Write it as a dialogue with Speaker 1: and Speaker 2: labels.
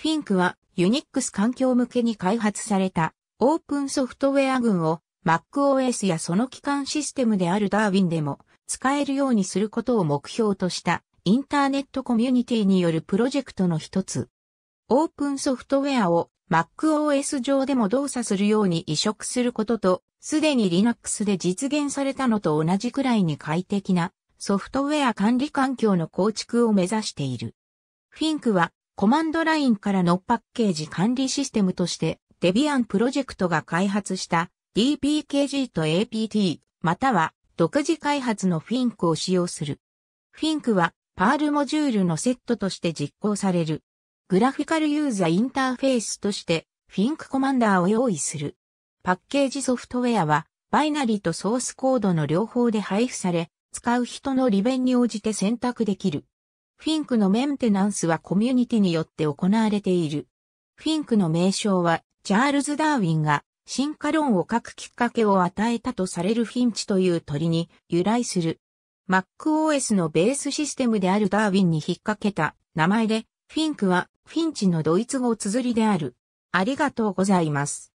Speaker 1: フ
Speaker 2: ィンクはユニックス環境向けに開発されたオープンソフトウェア群を MacOS やその機関システムであるダーウィンでも使えるようにすることを目標としたインターネットコミュニティによるプロジェクトの一つ。オープンソフトウェアを MacOS 上でも動作するように移植することと、すでに Linux で実現されたのと同じくらいに快適なソフトウェア管理環境の構築を目指している。フィンクはコマンドラインからのパッケージ管理システムとして、デビアンプロジェクトが開発した DPKG と APT、または独自開発のフィンクを使用する。フィンクはパールモジュールのセットとして実行される。グラフィカルユーザインターフェースとしてフィンクコマンダーを用意する。パッケージソフトウェアはバイナリーとソースコードの両方で配布され、使う人の利便に応じて選択できる。フィンクのメンテナンスはコミュニティによって行われている。フィンクの名称は、チャールズ・ダーウィンが進化論を書くきっかけを与えたとされるフィンチという鳥に由来する。MacOS のベースシステムであるダーウィンに引っ掛けた名前で、フィンクはフィンチのドイツ語綴りである。ありがとうございます。